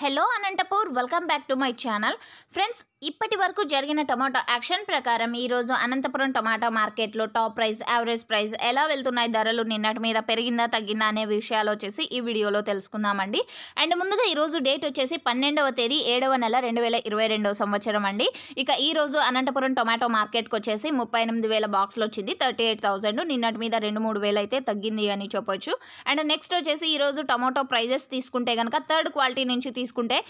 hello Anantapur welcome back to my channel friends ఇప్పటి వరకు జరిగిన టమాటో యాక్షన్ ప్రకారం ఈరోజు అనంతపురం టమాటా మార్కెట్లో టాప్ ప్రైస్ యావరేజ్ ప్రైస్ ఎలా వెళ్తున్నాయి ధరలు నిన్నటి మీద పెరిగిందా తగ్గిందా అనే విషయాలు వచ్చేసి ఈ వీడియోలో తెలుసుకుందామండి అండ్ ముందుగా ఈరోజు డేట్ వచ్చేసి పన్నెండవ తేదీ ఏడవ నెల రెండు వేల ఇరవై రెండవ సంవత్సరం అండి ఇక ఈరోజు అనంతపురం టమాటో మార్కెట్కి వచ్చేసి ముప్పై ఎనిమిది వేల బాక్స్లు వచ్చింది థర్టీ ఎయిట్ థౌజండ్ నిన్నటి మీద రెండు మూడు వేలు అయితే తగ్గింది అని చెప్పొచ్చు అండ్ నెక్స్ట్ వచ్చేసి ఈరోజు టమాటో ప్రైజెస్ తీసుకుంటే కనుక థర్డ్ క్వాలిటీ నుంచి తీసుకుంటే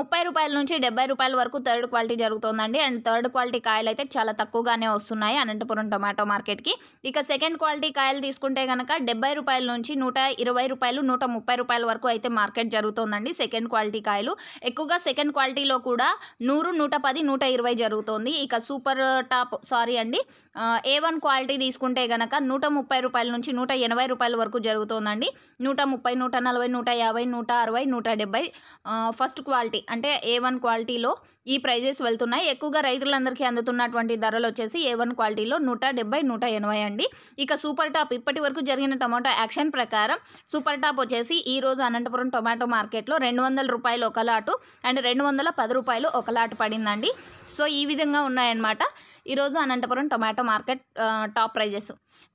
ముప్పై రూపాయల నుంచి డెబ్బై రూపాయల వరకు థర్డ్ క్వాలిటీ క్వాలిటీ జరుగుతుందండి అండ్ థర్డ్ క్వాలిటీ కాయలు అయితే చాలా తక్కువగానే వస్తున్నాయి అనంతపురం టొమాటో మార్కెట్కి ఇక సెకండ్ క్వాలిటీ కాయలు తీసుకుంటే కనుక డెబ్బై రూపాయల నుంచి నూట ఇరవై రూపాయలు నూట ముప్పై రూపాయల వరకు అయితే మార్కెట్ జరుగుతుందండి సెకండ్ క్వాలిటీ కాయలు ఎక్కువగా సెకండ్ క్వాలిటీలో కూడా నూరు నూట పది నూట ఇరవై జరుగుతుంది ఇక సూపర్ టాప్ సారీ అండి ఏ వన్ క్వాలిటీ తీసుకుంటే కనుక నూట ముప్పై రూపాయల నుంచి నూట ఎనభై రూపాయల వరకు జరుగుతుందండి నూట ముప్పై నూట నలభై నూట యాభై నూట అరవై నూట డెబ్బై ఫస్ట్ క్వాలిటీ అంటే ఏ వన్ క్వాలిటీలో ఈ ప్రైజ్ కేజీస్ వెళ్తున్నాయి ఎక్కువగా రైతులందరికీ అందుతున్నటువంటి ధరలు వచ్చేసి ఏ వన్ క్వాలిటీలో నూట డెబ్బై నూట ఎనభై అండి ఇక సూపర్ టాప్ ఇప్పటి వరకు జరిగిన టమాటో యాక్షన్ ప్రకారం సూపర్ టాప్ వచ్చేసి ఈ రోజు అనంతపురం టొమాటో మార్కెట్లో రెండు వందల రూపాయలు ఒక లాటు అండ్ రెండు వందల పది రూపాయలు ఒక లాటు పడిందండి సో ఈ విధంగా ఉన్నాయన్నమాట ఈరోజు Anantapuram tomato market top prices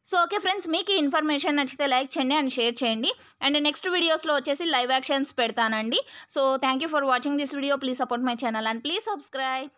so okay friends మీకు ఈ ఇన్ఫర్మేషన్ నచ్చితే లైక్ చేయండి అండ్ షేర్ చేయండి అండ్ నెక్స్ట్ వీడియోస్లో వచ్చేసి లైవ్ యాక్షన్స్ పెడతానండి so thank you for watching this video please support my channel and please subscribe